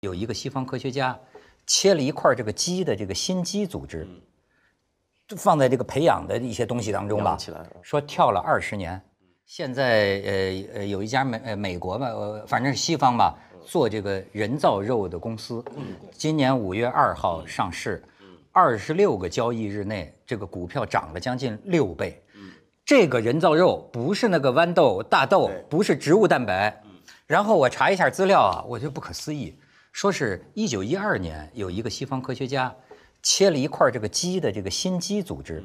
有一个西方科学家切了一块这个鸡的这个心肌组织，就放在这个培养的一些东西当中吧，说跳了二十年。现在呃呃，有一家美呃美国吧，反正是西方吧，做这个人造肉的公司，今年五月二号上市，二十六个交易日内，这个股票涨了将近六倍。这个人造肉不是那个豌豆、大豆，不是植物蛋白。然后我查一下资料啊，我觉得不可思议。说是一九一二年有一个西方科学家，切了一块这个鸡的这个心肌组织，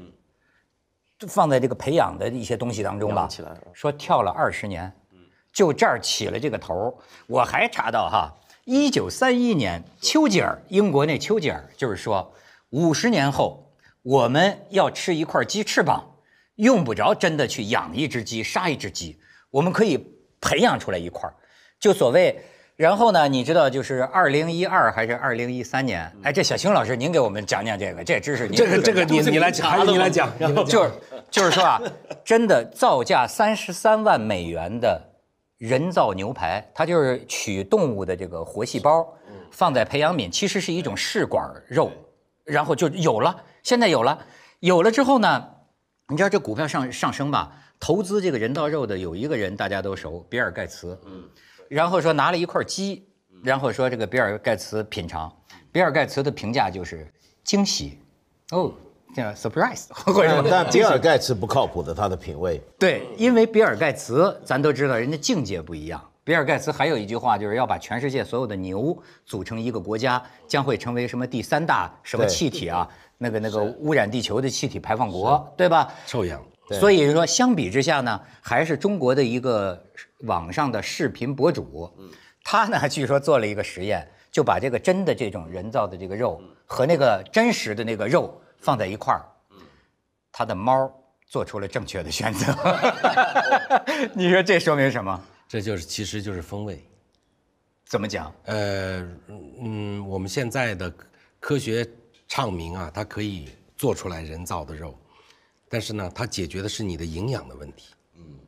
就放在这个培养的一些东西当中吧。说跳了二十年，就这儿起了这个头。我还查到哈一九三一年丘吉尔，英国那丘吉尔就是说，五十年后我们要吃一块鸡翅膀，用不着真的去养一只鸡、杀一只鸡，我们可以培养出来一块儿，就所谓。然后呢？你知道，就是二零一二还是二零一三年？哎，这小青老师，您给我们讲讲这个这知识。这个这个，你你来查，你来讲。然后就是，就是说啊，真的造价三十三万美元的人造牛排，它就是取动物的这个活细胞，放在培养皿，其实是一种试管肉，然后就有了。现在有了，有了之后呢，你知道这股票上上升吧？投资这个人造肉的有一个人大家都熟，比尔盖茨。嗯。然后说拿了一块鸡，然后说这个比尔盖茨品尝，比尔盖茨的评价就是惊喜，哦，这样 surprise。但比尔盖茨不靠谱的他的品味。对，因为比尔盖茨，咱都知道人家境界不一样。比尔盖茨还有一句话，就是要把全世界所有的牛组成一个国家，将会成为什么第三大什么气体啊？那个那个污染地球的气体排放国，对吧？臭氧。所以说，相比之下呢，还是中国的一个网上的视频博主，他呢，据说做了一个实验，就把这个真的这种人造的这个肉和那个真实的那个肉放在一块儿，他的猫做出了正确的选择。你说这说明什么？这就是，其实就是风味。怎么讲？呃，嗯，我们现在的科学证明啊，它可以做出来人造的肉。但是呢，它解决的是你的营养的问题。嗯，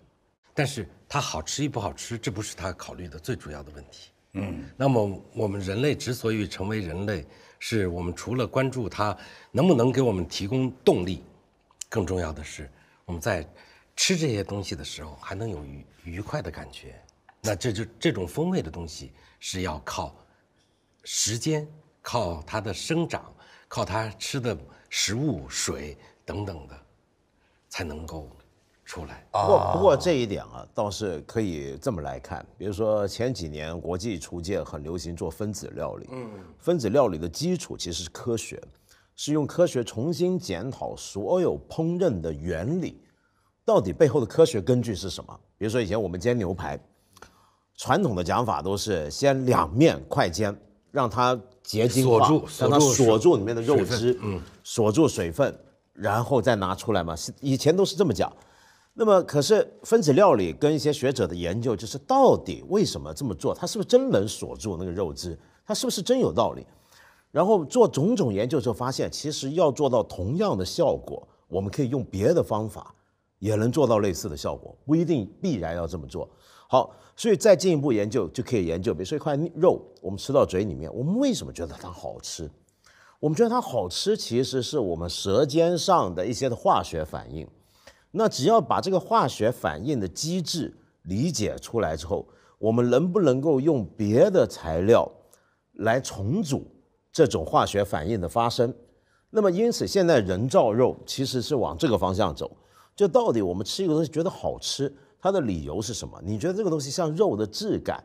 但是它好吃与不好吃，这不是他考虑的最主要的问题。嗯，那么我们人类之所以成为人类，是我们除了关注它能不能给我们提供动力，更重要的是我们在吃这些东西的时候还能有愉愉快的感觉。那这就这种风味的东西是要靠时间、靠它的生长、靠它吃的食物、水等等的。才能够出来。不过不过这一点啊，倒是可以这么来看。比如说前几年国际厨界很流行做分子料理，嗯，分子料理的基础其实是科学，是用科学重新检讨所有烹饪的原理，到底背后的科学根据是什么？比如说以前我们煎牛排，传统的讲法都是先两面快煎，让它结晶化，让它锁住里面的肉汁，嗯，锁住水分。然后再拿出来嘛，是以前都是这么讲。那么，可是分子料理跟一些学者的研究，就是到底为什么这么做？它是不是真能锁住那个肉汁？它是不是真有道理？然后做种种研究之后，发现其实要做到同样的效果，我们可以用别的方法也能做到类似的效果，不一定必然要这么做好。所以再进一步研究，就可以研究，比如说一块肉，我们吃到嘴里面，我们为什么觉得它好吃？我们觉得它好吃，其实是我们舌尖上的一些的化学反应。那只要把这个化学反应的机制理解出来之后，我们能不能够用别的材料来重组这种化学反应的发生？那么，因此现在人造肉其实是往这个方向走。就到底我们吃一个东西觉得好吃，它的理由是什么？你觉得这个东西像肉的质感？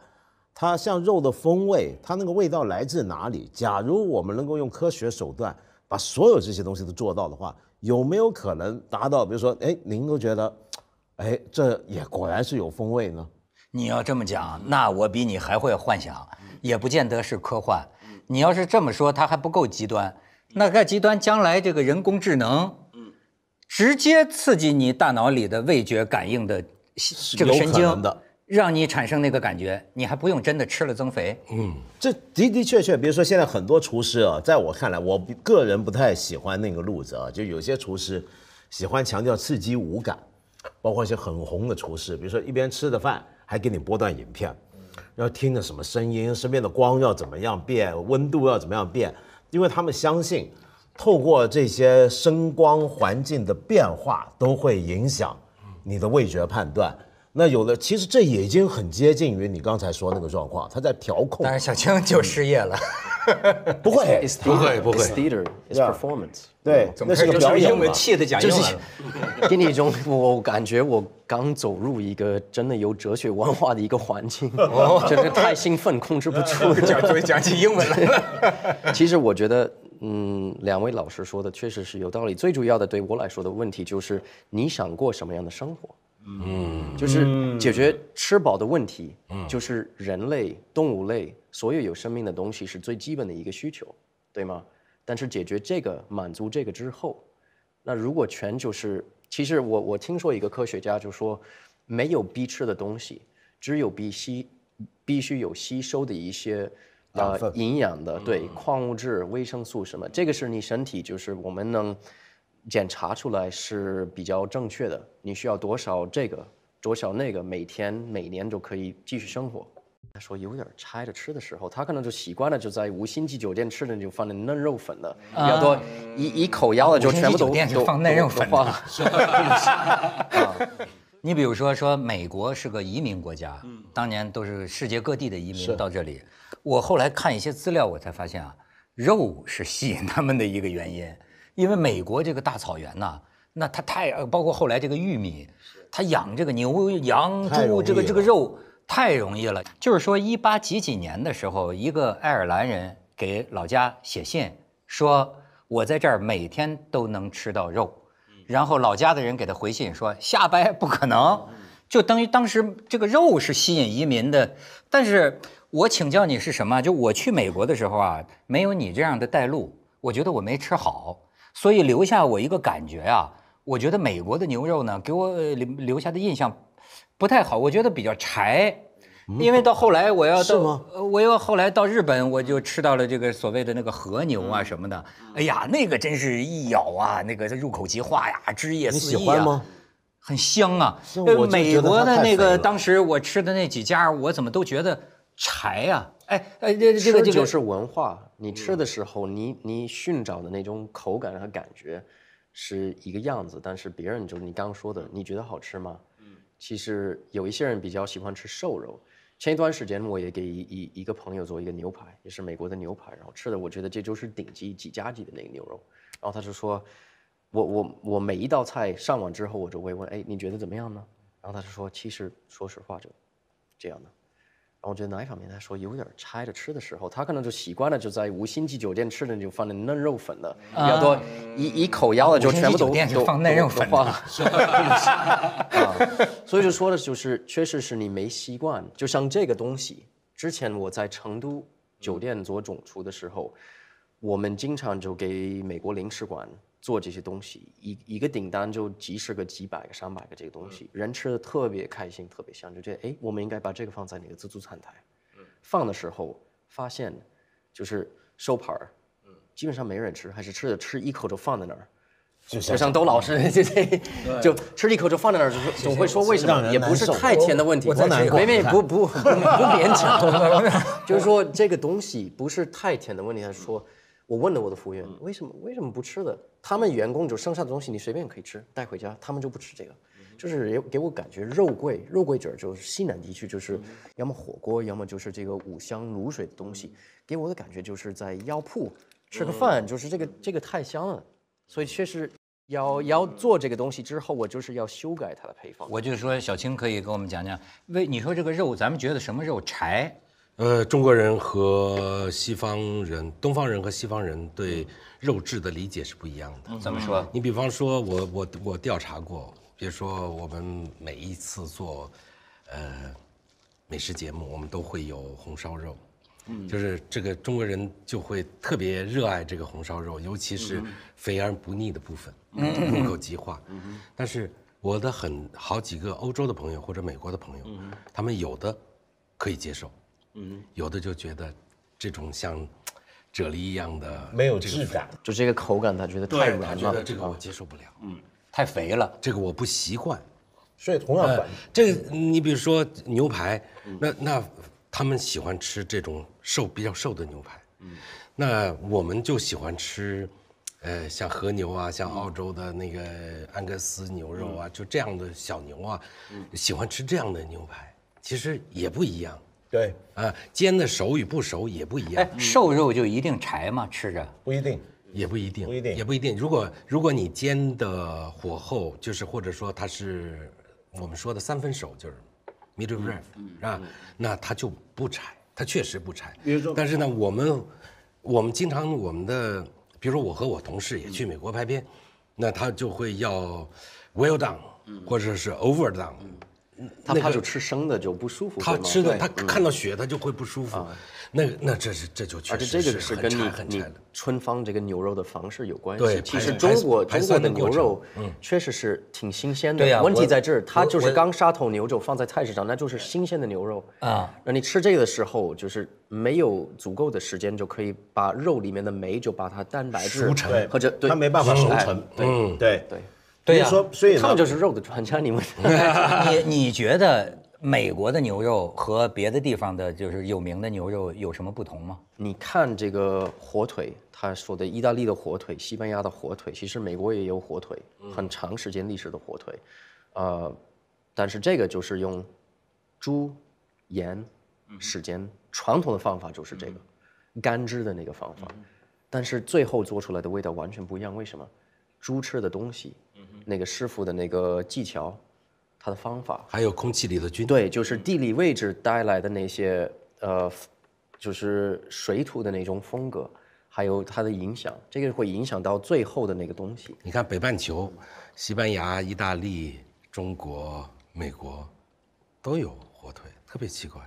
它像肉的风味，它那个味道来自哪里？假如我们能够用科学手段把所有这些东西都做到的话，有没有可能达到？比如说，哎，您都觉得，哎，这也果然是有风味呢？你要这么讲，那我比你还会幻想，也不见得是科幻。你要是这么说，它还不够极端。那再极端，将来这个人工智能，直接刺激你大脑里的味觉感应的这个神经的。让你产生那个感觉，你还不用真的吃了增肥。嗯，这的的确确，比如说现在很多厨师啊，在我看来，我个人不太喜欢那个路子啊。就有些厨师喜欢强调刺激五感，包括一些很红的厨师，比如说一边吃的饭还给你播段影片，要听着什么声音，身边的光要怎么样变，温度要怎么样变，因为他们相信，透过这些声光环境的变化都会影响你的味觉判断。那有了，其实这已经很接近于你刚才说那个状况，他在调控。但是小青就失业了，不会，不会，不会。是 performance，对，那是表演嘛。就是给 你一种，我感觉我刚走入一个真的有哲学文化的一个环境，就 是太兴奋，控制不住，讲，讲起英文来了。其实我觉得，嗯，两位老师说的确实是有道理。最主要的对我来说的问题就是，你想过什么样的生活？嗯，就是解决吃饱的问题，就是人类、动物类所有有生命的东西是最基本的一个需求，对吗？但是解决这个、满足这个之后，那如果全就是，其实我我听说一个科学家就说，没有必吃的东西，只有必吸，必须有吸收的一些啊营养的对矿物质、维生素什么，这个是你身体就是我们能。检查出来是比较正确的。你需要多少这个，多少那个，每天每年都可以继续生活。他说有点拆着吃的时候，他可能就习惯了，就在五星级酒店吃的就放那嫩肉粉的，较多，一一口咬了就全部都都肉粉了。你比如说说美国是个移民国家，当年都是世界各地的移民到这里。我后来看一些资料，我才发现啊，肉是吸引他们的一个原因。因为美国这个大草原呐，那它太呃，包括后来这个玉米，它养这个牛羊猪，这个这个肉太容易了。就是说，一八几几年的时候，一个爱尔兰人给老家写信，说我在这儿每天都能吃到肉，然后老家的人给他回信说，瞎掰，不可能。就等于当时这个肉是吸引移民的。但是，我请教你是什么？就我去美国的时候啊，没有你这样的带路，我觉得我没吃好。所以留下我一个感觉啊，我觉得美国的牛肉呢，给我留留下的印象不太好。我觉得比较柴，因为到后来我要到，我要后来到日本，我就吃到了这个所谓的那个和牛啊什么的。哎呀，那个真是一咬啊，那个入口即化呀，汁液四溢啊，很香啊。美国的那个，当时我吃的那几家，我怎么都觉得。柴呀，哎哎，这这个就是文化。你吃的时候，你你寻找的那种口感和感觉，是一个样子。但是别人就是你刚刚说的，你觉得好吃吗？嗯，其实有一些人比较喜欢吃瘦肉。前一段时间我也给一一个朋友做一个牛排，也是美国的牛排，然后吃的，我觉得这就是顶级几加级的那个牛肉。然后他就说，我我我每一道菜上完之后，我就会问，哎，你觉得怎么样呢？然后他就说，其实说实话就这样的。我觉得哪一方面来说，有点拆着吃的时候，他可能就习惯了，就在五星级酒店吃的就放点嫩肉粉了，较多一一口咬了就全部都都放嫩肉粉化了。所以就说的就是，确实是你没习惯。就像这个东西，之前我在成都酒店做总厨的时候，我们经常就给美国领事馆。做这些东西，一一个订单就几十个、几百个、上百个这个东西，人吃的特别开心，特别香。就觉得哎，我们应该把这个放在那个自助餐台？放的时候发现，就是收盘儿，基本上没人吃，还是吃的吃一口就放在那儿，就像都老师就 这，就吃一口就放在那儿，总会说为什么？也不是太甜的问题，我再没没不不 不勉强，就是说这个东西不是太甜的问题，说。我问了我的服务员，为什么为什么不吃的？他们员工就剩下的东西，你随便可以吃，带回家，他们就不吃这个，就是给给我感觉肉贵，肉贵点就是西南地区就是，要么火锅，要么就是这个五香卤水的东西，给我的感觉就是在药铺吃个饭，就是这个这个太香了，所以确实要要做这个东西之后，我就是要修改它的配方。我就说小青可以跟我们讲讲，为你说这个肉，咱们觉得什么肉柴？呃，中国人和西方人，东方人和西方人对肉质的理解是不一样的。怎么说？你比方说，我我我调查过，比如说我们每一次做，呃，美食节目，我们都会有红烧肉，嗯，就是这个中国人就会特别热爱这个红烧肉，尤其是肥而不腻的部分，入口即化。但是我的很好几个欧洲的朋友或者美国的朋友，他们有的可以接受。嗯，有的就觉得这种像啫喱一样的没有质感，就这个口感，他觉得太软了。这个我接受不了，嗯，太肥了，这个我不习惯。所以同样，这个你比如说牛排，那那他们喜欢吃这种瘦、比较瘦的牛排，嗯，那我们就喜欢吃，呃，像和牛啊，像澳洲的那个安格斯牛肉啊，就这样的小牛啊，喜欢吃这样的牛排，其实也不一样。对啊，煎的熟与不熟也不一样。哎，瘦肉就一定柴吗？吃着不一定，也不一定，不一定，也不一定。如果如果你煎的火候就是，或者说它是我们说的三分熟，就是 medium rare，是吧？那它就不柴，它确实不柴。比如说，但是呢，我们我们经常我们的，比如说我和我同事也去美国拍片，那他就会要 well done，或者是 over done。他怕就吃生的就不舒服，他吃的他看到血他就会不舒服。那那这是这就确实，而且这个是跟你你春芳这个牛肉的方式有关系。对，其实中国中国的牛肉确实是挺新鲜的。对问题在这儿，他就是刚杀头牛肉放在菜市场，那就是新鲜的牛肉啊。那你吃这个的时候就是没有足够的时间就可以把肉里面的酶就把它蛋白质熟成或者它没办法熟成。嗯，对对。对呀，所以他们就是肉的专家。你们，你你觉得美国的牛肉和别的地方的，就是有名的牛肉有什么不同吗？你看这个火腿，他说的意大利的火腿、西班牙的火腿，其实美国也有火腿，很长时间历史的火腿，呃，但是这个就是用猪、盐、时间、传统的方法，就是这个干制的那个方法，但是最后做出来的味道完全不一样。为什么？猪吃的东西。那个师傅的那个技巧，他的方法，还有空气里的菌，对，就是地理位置带来的那些呃，就是水土的那种风格，还有它的影响，这个会影响到最后的那个东西。你看北半球，西班牙、意大利、中国、美国，都有火腿，特别奇怪。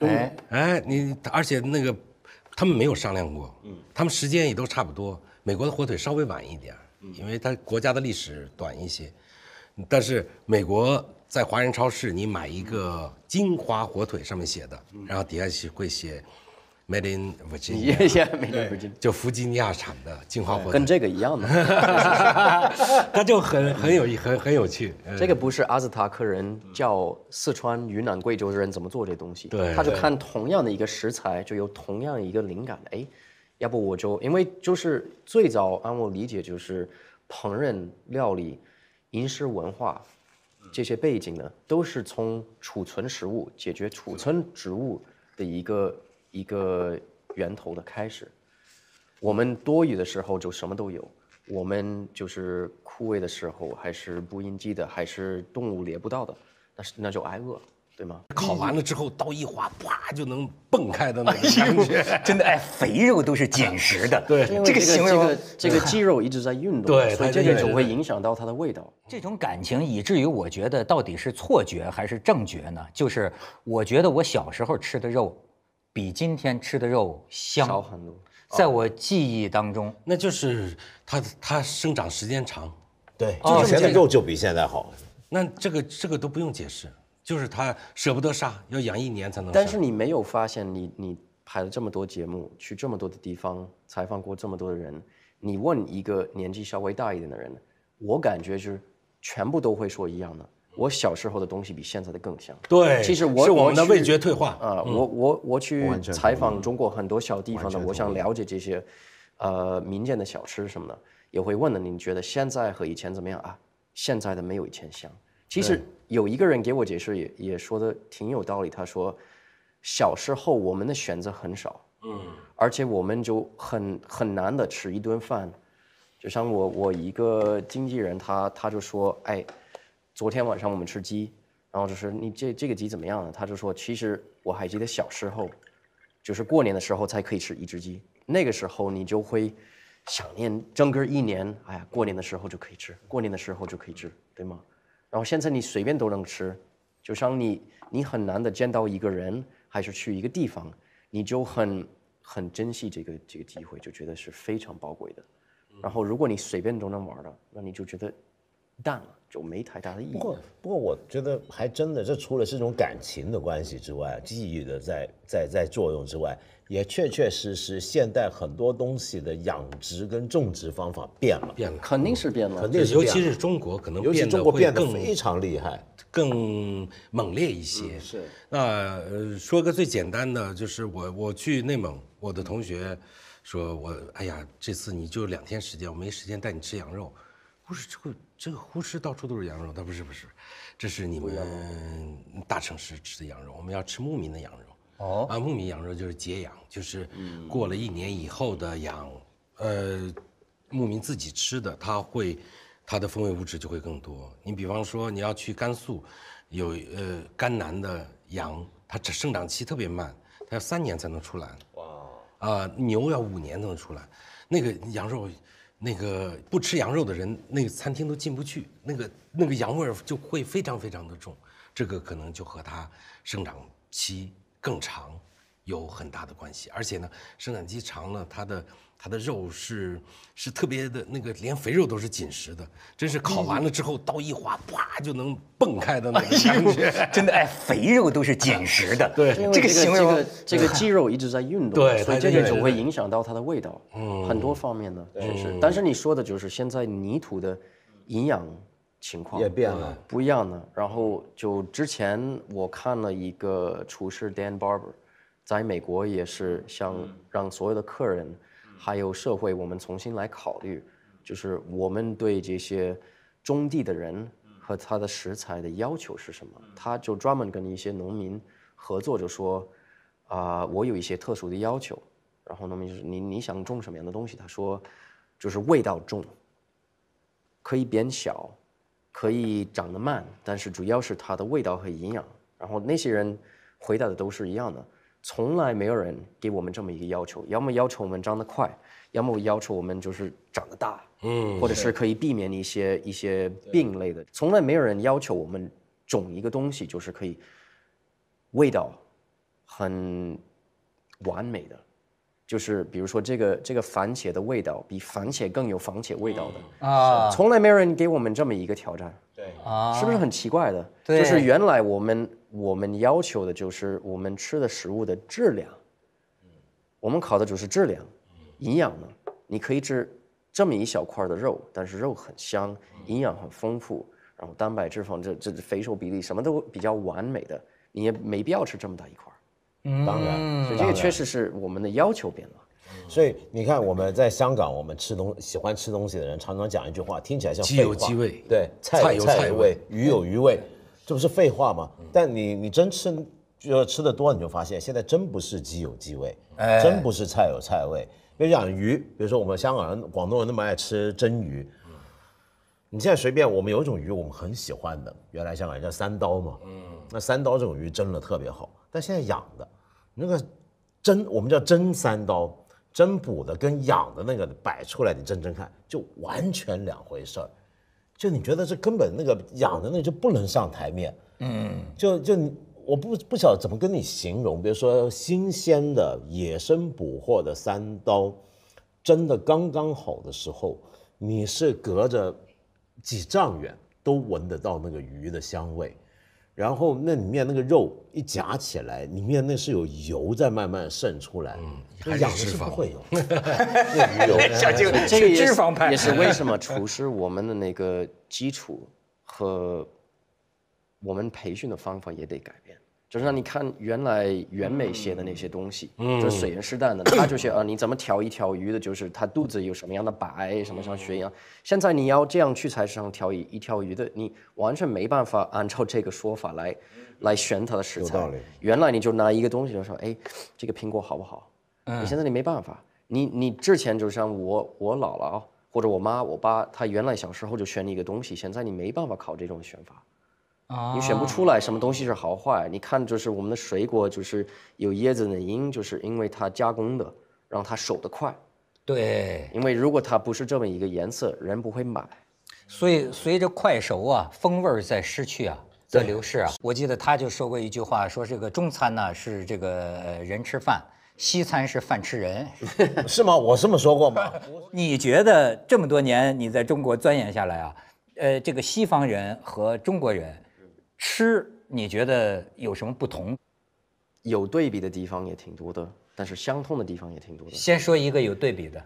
哎哎，你而且那个，他们没有商量过，嗯，他们时间也都差不多，美国的火腿稍微晚一点。因为它国家的历史短一些，但是美国在华人超市，你买一个金华火腿，上面写的，然后底下写会写 m a r y a d Virginia，就弗吉尼亚产的金华火腿，跟这个一样的 它就很很有很很有趣。这个不是阿兹塔克人叫四川、云南、贵州的人怎么做这东西，对，他就看同样的一个食材，就有同样一个灵感的，哎。要不我就，因为就是最早按我理解就是，烹饪料理、饮食文化这些背景呢，都是从储存食物、解决储存植物的一个一个源头的开始。我们多余的时候就什么都有，我们就是枯萎的时候还是不应急的，还是动物猎不到的，那是那就挨饿。对吗？烤完了之后，刀一划，啪就能蹦开的那感觉，真的哎，肥肉都是紧实的。对，这个形为，这个肌肉一直在运动，对所以这就总会影响到它的味道。这种感情，以至于我觉得到底是错觉还是正觉呢？就是我觉得我小时候吃的肉，比今天吃的肉香少很多。在我记忆当中，那就是它它生长时间长，对，以前的肉就比现在好。那这个这个都不用解释。就是他舍不得杀，要养一年才能。但是你没有发现，你你拍了这么多节目，去这么多的地方采访过这么多的人，你问一个年纪稍微大一点的人，我感觉就是全部都会说一样的。我小时候的东西比现在的更香。对，其实我是我们的味觉退化啊。我我我去采访中国很多小地方的，我想了解这些，呃，民间的小吃什么的，也会问的。你觉得现在和以前怎么样啊？现在的没有以前香。其实有一个人给我解释，也也说的挺有道理。他说，小时候我们的选择很少，嗯，而且我们就很很难的吃一顿饭。就像我我一个经纪人，他他就说，哎，昨天晚上我们吃鸡，然后就是你这这个鸡怎么样呢？他就说，其实我还记得小时候，就是过年的时候才可以吃一只鸡。那个时候你就会想念整个一年，哎呀，过年的时候就可以吃，过年的时候就可以吃，对吗？然后现在你随便都能吃，就像你，你很难的见到一个人，还是去一个地方，你就很很珍惜这个这个机会，就觉得是非常宝贵的。然后如果你随便都能玩的，那你就觉得。淡了就没太大的意义。不过，不过我觉得还真的，这除了是种感情的关系之外，记忆的在在在作用之外，也确确实实现代很多东西的养殖跟种植方法变了，变了，肯定是变了，肯定是，尤其是中国可能，尤其中国变得非常厉害，更猛烈一些。是。那说个最简单的，就是我我去内蒙，我的同学说，我哎呀，这次你就两天时间，我没时间带你吃羊肉，不是这个。这个呼市到处都是羊肉，它不是不是，这是你们大城市吃的羊肉，我们要吃牧民的羊肉。哦，啊，牧民羊肉就是羯羊，就是过了一年以后的羊，呃，牧民自己吃的，它会，它的风味物质就会更多。你比方说你要去甘肃，有呃甘南的羊，它只生长期特别慢，它要三年才能出栏。哇，啊牛要五年才能出栏，那个羊肉。那个不吃羊肉的人，那个餐厅都进不去。那个那个羊味儿就会非常非常的重，这个可能就和它生长期更长，有很大的关系。而且呢，生长期长了，它的。它的肉是是特别的，那个连肥肉都是紧实的，真是烤完了之后刀一划，啪就能蹦开的那种，真的哎，肥肉都是紧实的。对，这个这个这个肌肉一直在运动，对，所以这个总会影响到它的味道，嗯，很多方面的确实。但是你说的就是现在泥土的营养情况也变了，不一样了。然后就之前我看了一个厨师 Dan Barber，在美国也是想让所有的客人。还有社会，我们重新来考虑，就是我们对这些种地的人和他的食材的要求是什么？他就专门跟一些农民合作，就说啊，我有一些特殊的要求。然后农民就是你你想种什么样的东西？他说就是味道重，可以变小，可以长得慢，但是主要是它的味道和营养。然后那些人回答的都是一样的。从来没有人给我们这么一个要求，要么要求我们长得快，要么要求我们就是长得大，嗯，或者是可以避免一些一些病类的。从来没有人要求我们种一个东西就是可以味道很完美的，就是比如说这个这个番茄的味道比番茄更有番茄味道的啊，从来没有人给我们这么一个挑战，对，啊，是不是很奇怪的？对，就是原来我们。我们要求的就是我们吃的食物的质量，我们考的就是质量，营养呢？你可以吃这么一小块的肉，但是肉很香，营养很丰富，然后蛋白质、脂肪这这肥瘦比例什么都比较完美的，你也没必要吃这么大一块。当然，所以这个确实是我们的要求变了。所以你看，我们在香港，我们吃东喜欢吃东西的人常常讲一句话，听起来像鸡有鸡味，对，菜有菜味，鱼有鱼味。这不是废话吗？但你你真吃，就是吃的多你就发现，现在真不是鸡有鸡味，真不是菜有菜味。比如养鱼，比如说我们香港人、广东人那么爱吃蒸鱼，你现在随便，我们有一种鱼我们很喜欢的，原来香港人叫三刀嘛，嗯，那三刀这种鱼蒸了特别好，但现在养的，那个蒸，我们叫蒸三刀，蒸补的跟养的那个摆出来，你蒸蒸看就完全两回事儿。就你觉得这根本那个养的那就不能上台面，嗯，就就我不不晓得怎么跟你形容，比如说新鲜的野生捕获的三刀，真的刚刚好的时候，你是隔着几丈远都闻得到那个鱼的香味。然后那里面那个肉一夹起来，里面那是有油在慢慢渗出来。嗯，脂肪不会 油，这个脂肪排。也是为什么 厨师我们的那个基础和我们培训的方法也得改变。就是让你看原来袁枚写的那些东西，嗯，就水银石淡的，他就写啊，你怎么挑一条鱼的？就是它肚子有什么样的白，什么像血一样。现在你要这样去菜市场挑一一条鱼的，你完全没办法按照这个说法来，来选它的食材。原来你就拿一个东西就说，哎，这个苹果好不好？嗯，你现在你没办法。你你之前就像我我姥姥或者我妈我爸，他原来小时候就选你一个东西，现在你没办法考这种选法。你选不出来什么东西是好坏，你看就是我们的水果，就是有椰子的因，就是因为它加工的，让它熟得快。对，因为如果它不是这么一个颜色，人不会买。所以随着快熟啊，风味在失去啊，在流逝啊。我记得他就说过一句话，说这个中餐呢是这个人吃饭，西餐是饭吃人，是吗？我这么说过吗？你觉得这么多年你在中国钻研下来啊，呃，这个西方人和中国人。吃你觉得有什么不同？有对比的地方也挺多的，但是相通的地方也挺多的。先说一个有对比的，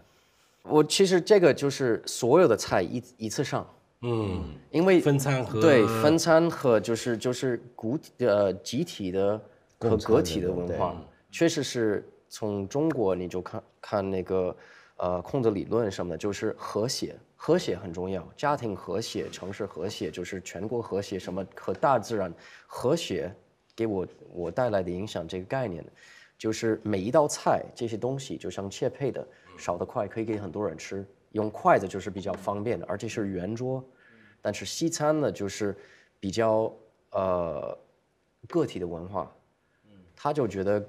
我其实这个就是所有的菜一一次上，嗯，因为分餐和对分餐和就是就是骨呃集体的和个体的文化，确实是从中国你就看看那个呃控制理论什么，的，就是和谐。和谐很重要，家庭和谐、城市和谐，就是全国和谐，什么和大自然和谐，给我我带来的影响这个概念，就是每一道菜这些东西就像切配的少的快，可以给很多人吃，用筷子就是比较方便的，而且是圆桌，但是西餐呢就是比较呃个体的文化，他就觉得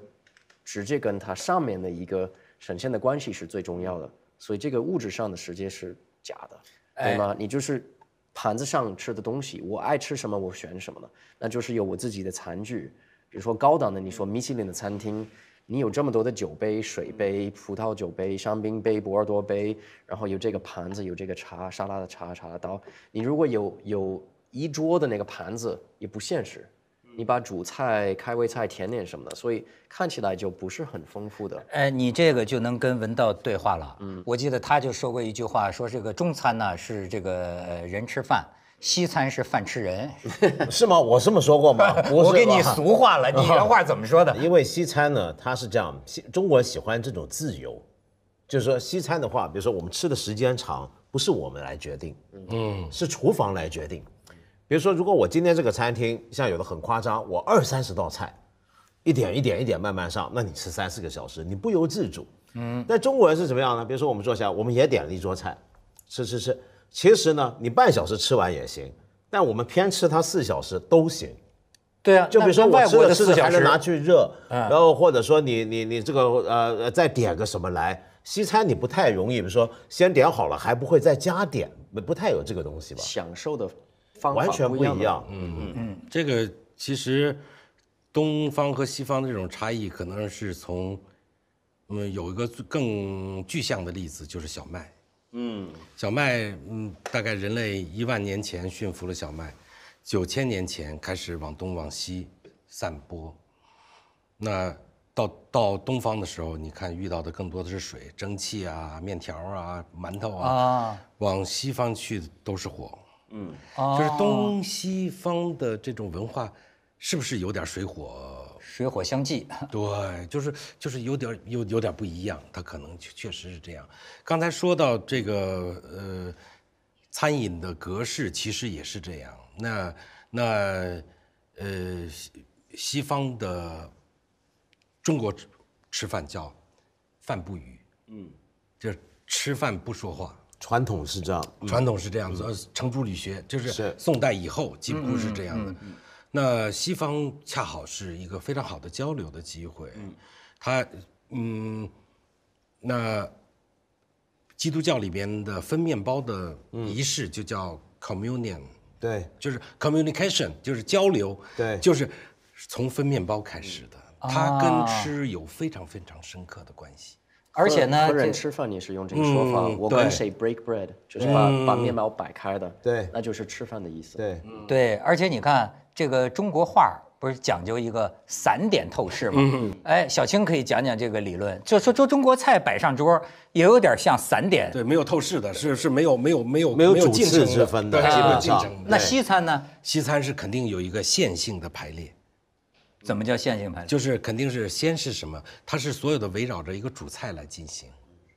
直接跟他上面的一个神仙的关系是最重要的，所以这个物质上的直接是。假的，对吗？你就是盘子上吃的东西，我爱吃什么我选什么了，那就是有我自己的餐具，比如说高档的，你说米其林的餐厅，你有这么多的酒杯、水杯、葡萄酒杯、香槟杯、波尔多杯，然后有这个盘子，有这个茶沙拉的茶茶的刀，你如果有有一桌的那个盘子也不现实。你把主菜、开胃菜、甜点什么的，所以看起来就不是很丰富的。哎，你这个就能跟文道对话了。嗯，我记得他就说过一句话，说这个中餐呢是这个人吃饭，西餐是饭吃人，是吗？我这么说过吗？我给你俗话了，你原话怎么说的？因为西餐呢，它是这样，西中国喜欢这种自由，就是说西餐的话，比如说我们吃的时间长，不是我们来决定，嗯，是厨房来决定。比如说，如果我今天这个餐厅像有的很夸张，我二三十道菜，一点一点一点慢慢上，那你吃三四个小时，你不由自主。嗯。那中国人是怎么样呢？比如说我们坐下，我们也点了一桌菜，吃吃吃。其实呢，你半小时吃完也行，但我们偏吃它四小时都行。对啊，就比如说外国的四小时。还能拿去热，然后或者说你你你这个呃再点个什么来？西餐你不太容易，比如说先点好了，还不会再加点，不太有这个东西吧？享受的。完全不一样。嗯嗯，这个其实，东方和西方的这种差异，可能是从，嗯，有一个更具象的例子，就是小麦。嗯，小麦，嗯，大概人类一万年前驯服了小麦，九千年前开始往东往西散播。那到到东方的时候，你看遇到的更多的是水、蒸汽啊、面条啊、馒头啊。啊。往西方去都是火。嗯，就是东西方的这种文化，是不是有点水火？水火相济。对，就是就是有点有有点不一样，它可能确实是这样。刚才说到这个呃，餐饮的格式其实也是这样。那那呃，西西方的中国吃饭叫饭不语，嗯，就吃饭不说话。传统是这样，传统是这样子。呃，程朱理学就是宋代以后几乎是这样的。那西方恰好是一个非常好的交流的机会。他它，嗯，那基督教里边的分面包的仪式就叫 communion，对，就是 communication，就是交流，对，就是从分面包开始的，它跟吃有非常非常深刻的关系。而且呢，吃饭你是用这个说法，我跟谁 break bread，就是把把面包摆开的，对，那就是吃饭的意思。对，对，而且你看这个中国画不是讲究一个散点透视吗？哎，小青可以讲讲这个理论，就说说中国菜摆上桌也有点像散点，对，没有透视的，是，是没有，没有，没有，没有主次之分的，基本上。那西餐呢？西餐是肯定有一个线性的排列。怎么叫线性排？就是肯定是先是什么？它是所有的围绕着一个主菜来进行，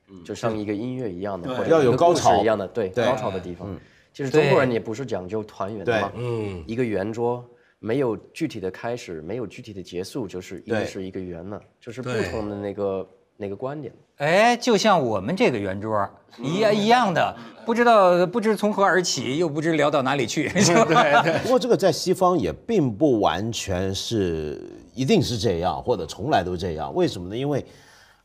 嗯，就像一个音乐一样的，对，要有高潮一样的，对，高潮的地方。其实中国人也不是讲究团圆的嘛，嗯，一个圆桌没有具体的开始，没有具体的结束，就是是一个圆嘛。就是不同的那个那个观点。哎，就像我们这个圆桌一样一样的，不知道不知从何而起，又不知聊到哪里去，是 吧？不过这个在西方也并不完全是一定是这样，或者从来都这样。为什么呢？因为，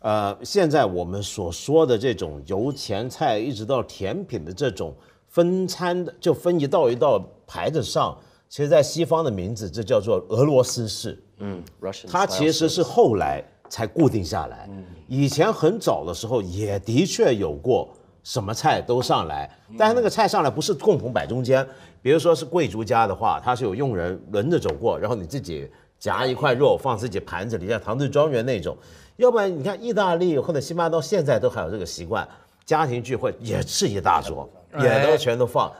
呃，现在我们所说的这种由前菜一直到甜品的这种分餐的，就分一道一道排着上，其实在西方的名字这叫做俄罗斯式，嗯，它其实是后来。才固定下来。以前很早的时候也的确有过，什么菜都上来，但是那个菜上来不是共同摆中间。比如说是贵族家的话，他是有佣人轮着走过，然后你自己夹一块肉放自己盘子里，像唐顿庄园那种。要不然你看意大利或者西班牙，到现在都还有这个习惯，家庭聚会也是一大桌，也都全都放。